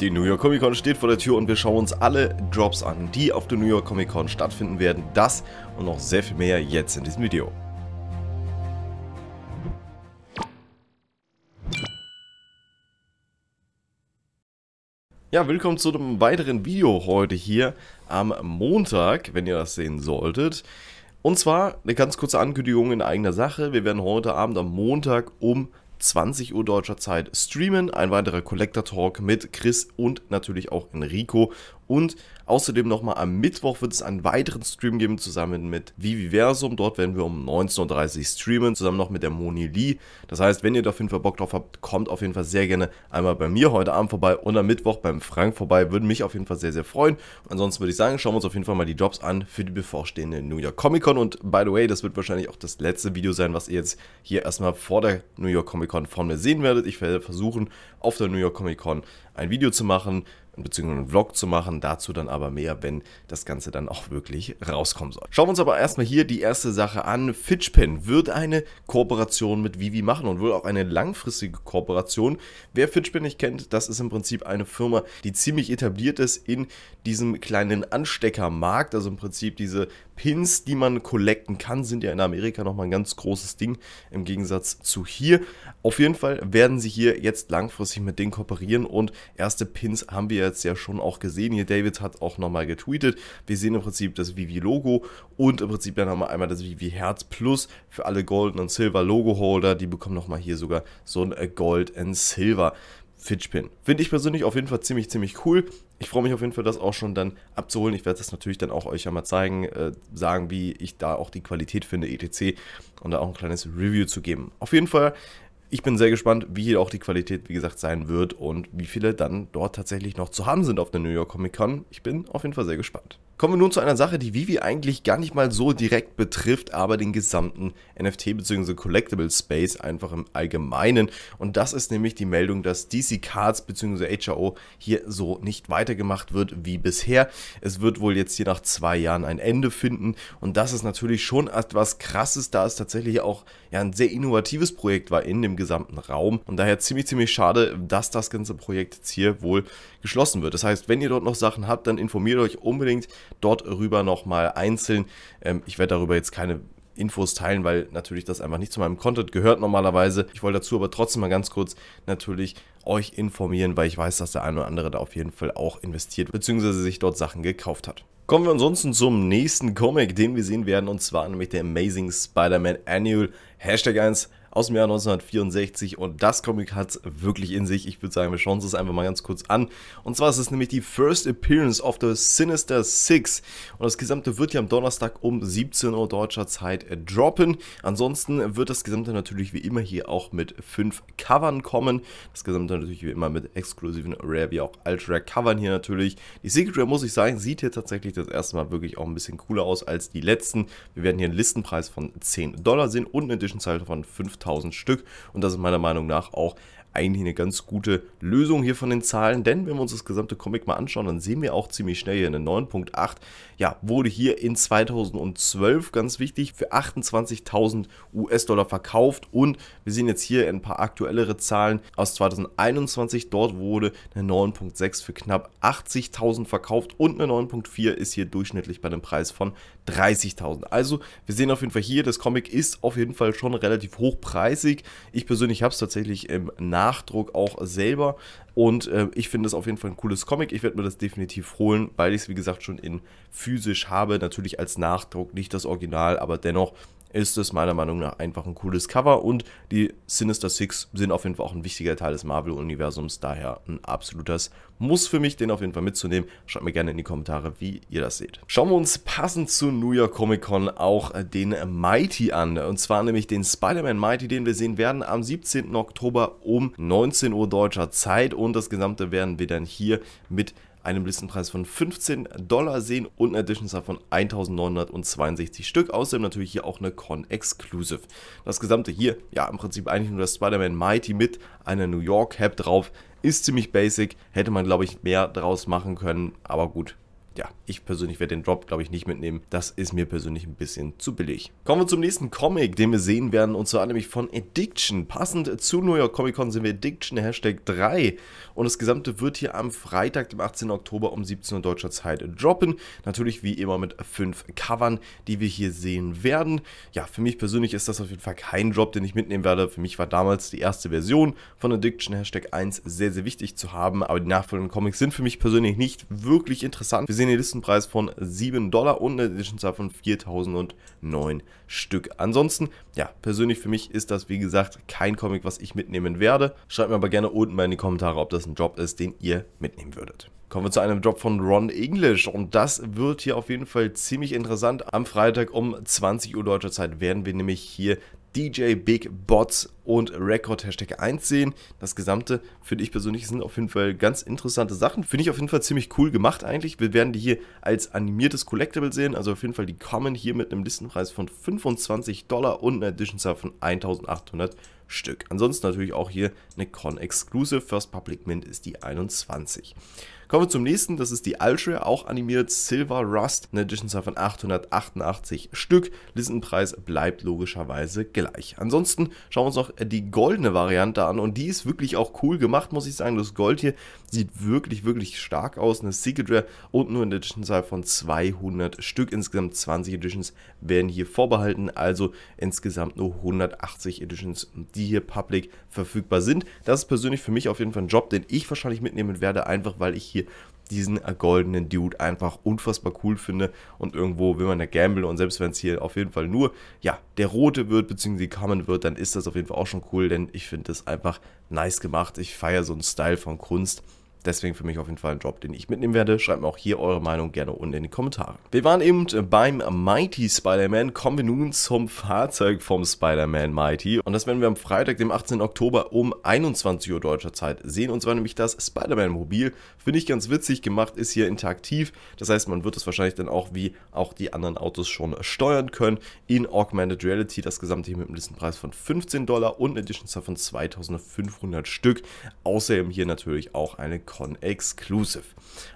Die New York Comic Con steht vor der Tür und wir schauen uns alle Drops an, die auf der New York Comic Con stattfinden werden. Das und noch sehr viel mehr jetzt in diesem Video. Ja, willkommen zu einem weiteren Video heute hier am Montag, wenn ihr das sehen solltet. Und zwar eine ganz kurze Ankündigung in eigener Sache. Wir werden heute Abend am Montag um 20 Uhr deutscher Zeit streamen. Ein weiterer Collector Talk mit Chris und natürlich auch Enrico. Und außerdem nochmal am Mittwoch wird es einen weiteren Stream geben zusammen mit Viviversum. Dort werden wir um 19.30 Uhr streamen, zusammen noch mit der Moni Lee. Das heißt, wenn ihr da auf jeden Fall Bock drauf habt, kommt auf jeden Fall sehr gerne einmal bei mir heute Abend vorbei und am Mittwoch beim Frank vorbei. Würde mich auf jeden Fall sehr, sehr freuen. Ansonsten würde ich sagen, schauen wir uns auf jeden Fall mal die Drops an für die bevorstehende New York Comic Con. Und by the way, das wird wahrscheinlich auch das letzte Video sein, was ihr jetzt hier erstmal vor der New York Comic Con von mir sehen werdet. Ich werde versuchen, auf der New York Comic Con ein Video zu machen, beziehungsweise einen Vlog zu machen. Dazu dann aber mehr, wenn das Ganze dann auch wirklich rauskommen soll. Schauen wir uns aber erstmal hier die erste Sache an. Fitchpen wird eine Kooperation mit Vivi machen und wohl auch eine langfristige Kooperation. Wer Fitchpen nicht kennt, das ist im Prinzip eine Firma, die ziemlich etabliert ist in diesem kleinen Ansteckermarkt. Also im Prinzip diese Pins, die man collecten kann, sind ja in Amerika nochmal ein ganz großes Ding im Gegensatz zu hier. Auf jeden Fall werden sie hier jetzt langfristig mit denen kooperieren und erste Pins haben wir jetzt ja schon auch gesehen. Hier David hat auch nochmal getweetet. Wir sehen im Prinzip das Vivi-Logo und im Prinzip dann nochmal einmal das Vivi-Herz Plus für alle Golden und Silver Logo-Holder. Die bekommen nochmal hier sogar so ein äh, Gold und Silver. fitch pin Finde ich persönlich auf jeden Fall ziemlich, ziemlich cool. Ich freue mich auf jeden Fall, das auch schon dann abzuholen. Ich werde das natürlich dann auch euch ja mal zeigen, äh, sagen, wie ich da auch die Qualität finde, etc. Und da auch ein kleines Review zu geben. Auf jeden Fall ich bin sehr gespannt, wie auch die Qualität, wie gesagt, sein wird und wie viele dann dort tatsächlich noch zu haben sind auf der New York Comic Con. Ich bin auf jeden Fall sehr gespannt. Kommen wir nun zu einer Sache, die Vivi eigentlich gar nicht mal so direkt betrifft, aber den gesamten NFT bzw. Collectible Space einfach im Allgemeinen. Und das ist nämlich die Meldung, dass DC Cards bzw. HRO hier so nicht weitergemacht wird wie bisher. Es wird wohl jetzt hier nach zwei Jahren ein Ende finden. Und das ist natürlich schon etwas Krasses, da es tatsächlich auch ja, ein sehr innovatives Projekt war in dem gesamten Raum. Und daher ziemlich, ziemlich schade, dass das ganze Projekt jetzt hier wohl geschlossen wird. Das heißt, wenn ihr dort noch Sachen habt, dann informiert euch unbedingt dort rüber nochmal einzeln. Ähm, ich werde darüber jetzt keine Infos teilen, weil natürlich das einfach nicht zu meinem Content gehört normalerweise. Ich wollte dazu aber trotzdem mal ganz kurz natürlich euch informieren, weil ich weiß, dass der eine oder andere da auf jeden Fall auch investiert bzw. sich dort Sachen gekauft hat. Kommen wir ansonsten zum nächsten Comic, den wir sehen werden und zwar nämlich der Amazing Spider-Man Annual Hashtag 1 aus dem Jahr 1964 und das Comic hat es wirklich in sich. Ich würde sagen, wir schauen uns das einfach mal ganz kurz an. Und zwar ist es nämlich die First Appearance of the Sinister Six und das Gesamte wird ja am Donnerstag um 17 Uhr deutscher Zeit äh, droppen. Ansonsten wird das Gesamte natürlich wie immer hier auch mit fünf Covern kommen. Das Gesamte natürlich wie immer mit exklusiven Rare wie auch Ultra Covern hier natürlich. Die Secret Rare, muss ich sagen, sieht hier tatsächlich das erste Mal wirklich auch ein bisschen cooler aus als die letzten. Wir werden hier einen Listenpreis von 10 Dollar sehen und eine Edition-Zahl von 5 5000 Stück. Und das ist meiner Meinung nach auch eigentlich eine ganz gute Lösung hier von den Zahlen, denn wenn wir uns das gesamte Comic mal anschauen, dann sehen wir auch ziemlich schnell hier eine 9.8, ja, wurde hier in 2012, ganz wichtig, für 28.000 US-Dollar verkauft und wir sehen jetzt hier ein paar aktuellere Zahlen aus 2021, dort wurde eine 9.6 für knapp 80.000 verkauft und eine 9.4 ist hier durchschnittlich bei einem Preis von 30.000. Also wir sehen auf jeden Fall hier, das Comic ist auf jeden Fall schon relativ hochpreisig. Ich persönlich habe es tatsächlich im Namen Nachdruck auch selber. Und äh, ich finde es auf jeden Fall ein cooles Comic. Ich werde mir das definitiv holen, weil ich es, wie gesagt, schon in physisch habe. Natürlich als Nachdruck, nicht das Original, aber dennoch ist es meiner Meinung nach einfach ein cooles Cover und die Sinister Six sind auf jeden Fall auch ein wichtiger Teil des Marvel-Universums, daher ein absolutes Muss für mich, den auf jeden Fall mitzunehmen. Schreibt mir gerne in die Kommentare, wie ihr das seht. Schauen wir uns passend zu New York Comic Con auch den Mighty an und zwar nämlich den Spider-Man Mighty, den wir sehen werden am 17. Oktober um 19 Uhr deutscher Zeit und das Gesamte werden wir dann hier mit einem Listenpreis von 15 Dollar sehen und eine Edition von 1962 Stück. Außerdem natürlich hier auch eine Con Exclusive. Das gesamte hier, ja im Prinzip eigentlich nur das Spider-Man Mighty mit einer New York Cap drauf. Ist ziemlich basic, hätte man glaube ich mehr draus machen können, aber gut, ja, ich persönlich werde den Drop, glaube ich, nicht mitnehmen. Das ist mir persönlich ein bisschen zu billig. Kommen wir zum nächsten Comic, den wir sehen werden, und zwar nämlich von Addiction. Passend zu New York Comic Con sind wir Addiction, Hashtag 3. Und das Gesamte wird hier am Freitag, dem 18. Oktober um 17 Uhr deutscher Zeit droppen. Natürlich wie immer mit fünf Covern, die wir hier sehen werden. Ja, für mich persönlich ist das auf jeden Fall kein Drop, den ich mitnehmen werde. Für mich war damals die erste Version von Addiction Hashtag 1 sehr, sehr wichtig zu haben, aber die nachfolgenden Comics sind für mich persönlich nicht wirklich interessant. Wir sehen den Listenpreis von 7 Dollar und eine Editionzahl von 4009 Stück. Ansonsten, ja, persönlich für mich ist das wie gesagt kein Comic, was ich mitnehmen werde. Schreibt mir aber gerne unten mal in die Kommentare, ob das ein Job ist, den ihr mitnehmen würdet. Kommen wir zu einem Job von Ron English und das wird hier auf jeden Fall ziemlich interessant. Am Freitag um 20 Uhr deutscher Zeit werden wir nämlich hier DJ Big Bots und Record Hashtag 1 sehen. Das Gesamte finde ich persönlich sind auf jeden Fall ganz interessante Sachen. Finde ich auf jeden Fall ziemlich cool gemacht eigentlich. Wir werden die hier als animiertes Collectible sehen. Also auf jeden Fall die kommen hier mit einem Listenpreis von 25 Dollar und einer Edition Zahl von 1800 Stück. Ansonsten natürlich auch hier eine Con Exclusive. First Public Mint ist die 21. Kommen wir zum nächsten, das ist die Ultra, auch animiert Silver Rust, eine Editionzahl von 888 Stück. Listenpreis bleibt logischerweise gleich. Ansonsten schauen wir uns noch die goldene Variante an und die ist wirklich auch cool gemacht, muss ich sagen. Das Gold hier sieht wirklich, wirklich stark aus. Eine Secret Rare und nur eine Editionzahl von 200 Stück. Insgesamt 20 Editions werden hier vorbehalten, also insgesamt nur 180 Editions, die hier public verfügbar sind. Das ist persönlich für mich auf jeden Fall ein Job, den ich wahrscheinlich mitnehmen werde, einfach weil ich hier diesen goldenen Dude einfach unfassbar cool finde und irgendwo will man ja gamble und selbst wenn es hier auf jeden Fall nur, ja, der rote wird bzw. common wird, dann ist das auf jeden Fall auch schon cool, denn ich finde das einfach nice gemacht. Ich feiere so einen Style von Kunst Deswegen für mich auf jeden Fall ein Job, den ich mitnehmen werde. Schreibt mir auch hier eure Meinung gerne unten in die Kommentare. Wir waren eben beim Mighty Spider-Man. Kommen wir nun zum Fahrzeug vom Spider-Man Mighty. Und das werden wir am Freitag, dem 18. Oktober um 21 Uhr deutscher Zeit sehen. Und zwar nämlich das Spider-Man Mobil. Finde ich ganz witzig gemacht, ist hier interaktiv. Das heißt, man wird es wahrscheinlich dann auch wie auch die anderen Autos schon steuern können. In Augmented Reality das gesamte hier mit einem Listenpreis von 15 Dollar und eine Edition von 2500 Stück. Außerdem hier natürlich auch eine Con Exclusive.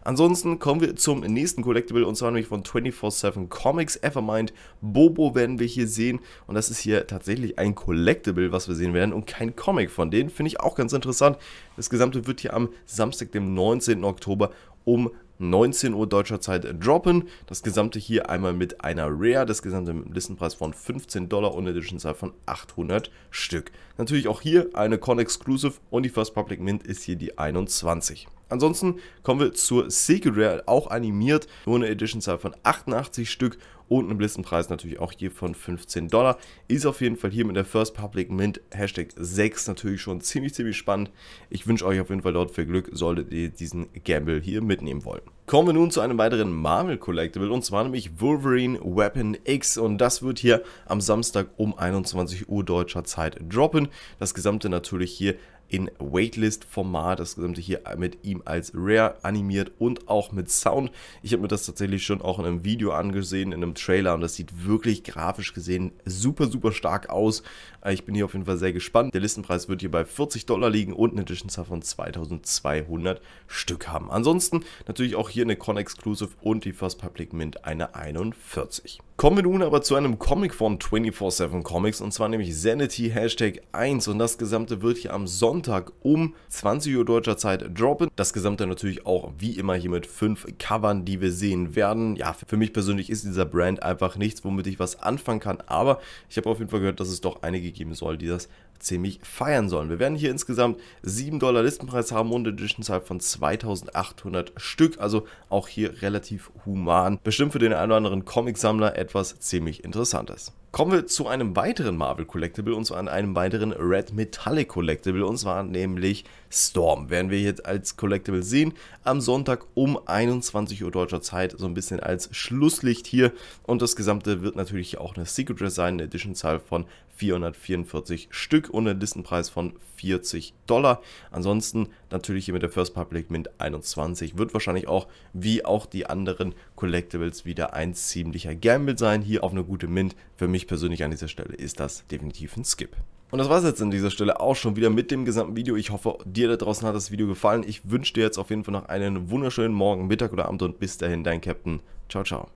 Ansonsten kommen wir zum nächsten Collectible und zwar nämlich von 24-7 Comics Evermind. Bobo werden wir hier sehen und das ist hier tatsächlich ein Collectible, was wir sehen werden und kein Comic von denen. Finde ich auch ganz interessant. Das Gesamte wird hier am Samstag, dem 19. Oktober um 19 Uhr deutscher Zeit droppen. Das gesamte hier einmal mit einer Rare, das gesamte mit einem Listenpreis von 15 Dollar und Editionzahl von 800 Stück. Natürlich auch hier eine Con Exclusive und die First Public Mint ist hier die 21. Ansonsten kommen wir zur Secret Rare, auch animiert, nur eine Editionzahl von 88 Stück und einen Listenpreis natürlich auch hier von 15 Dollar. Ist auf jeden Fall hier mit der First Public Mint Hashtag 6 natürlich schon ziemlich, ziemlich spannend. Ich wünsche euch auf jeden Fall dort viel Glück, solltet ihr diesen Gamble hier mitnehmen wollen. Kommen wir nun zu einem weiteren Marvel Collectible und zwar nämlich Wolverine Weapon X und das wird hier am Samstag um 21 Uhr deutscher Zeit droppen. Das Gesamte natürlich hier in Waitlist-Format. Das gesamte hier mit ihm als Rare animiert und auch mit Sound. Ich habe mir das tatsächlich schon auch in einem Video angesehen, in einem Trailer und das sieht wirklich grafisch gesehen super, super stark aus. Äh, ich bin hier auf jeden Fall sehr gespannt. Der Listenpreis wird hier bei 40 Dollar liegen und eine Edition von 2200 Stück haben. Ansonsten natürlich auch hier eine Con-Exclusive und die First Public Mint eine 41. Kommen wir nun aber zu einem Comic von 24-7 Comics und zwar nämlich Sanity Hashtag 1 und das Gesamte wird hier am Sonntag um 20 Uhr deutscher Zeit droppen. Das Gesamte natürlich auch wie immer hier mit 5 Covern, die wir sehen werden. Ja, für mich persönlich ist dieser Brand einfach nichts, womit ich was anfangen kann, aber ich habe auf jeden Fall gehört, dass es doch einige geben soll, die das ziemlich feiern sollen. Wir werden hier insgesamt 7 Dollar Listenpreis haben und edition von 2800 Stück, also auch hier relativ human. Bestimmt für den einen oder anderen Comic-Sammler etwas ziemlich Interessantes. Kommen wir zu einem weiteren Marvel Collectible und zu einem weiteren Red Metallic Collectible und zwar nämlich Storm. Werden wir jetzt als Collectible sehen am Sonntag um 21 Uhr deutscher Zeit, so ein bisschen als Schlusslicht hier und das Gesamte wird natürlich auch eine Secret Design Edition Zahl von 444 Stück und einen Listenpreis von 40 Dollar. Ansonsten natürlich hier mit der First Public Mint 21 wird wahrscheinlich auch wie auch die anderen Collectibles wieder ein ziemlicher Gamble sein. Hier auf eine gute Mint. Für mich persönlich an dieser Stelle ist das definitiv ein Skip. Und das war es jetzt an dieser Stelle auch schon wieder mit dem gesamten Video. Ich hoffe, dir da draußen hat das Video gefallen. Ich wünsche dir jetzt auf jeden Fall noch einen wunderschönen Morgen, Mittag oder Abend und bis dahin, dein Captain. Ciao, ciao.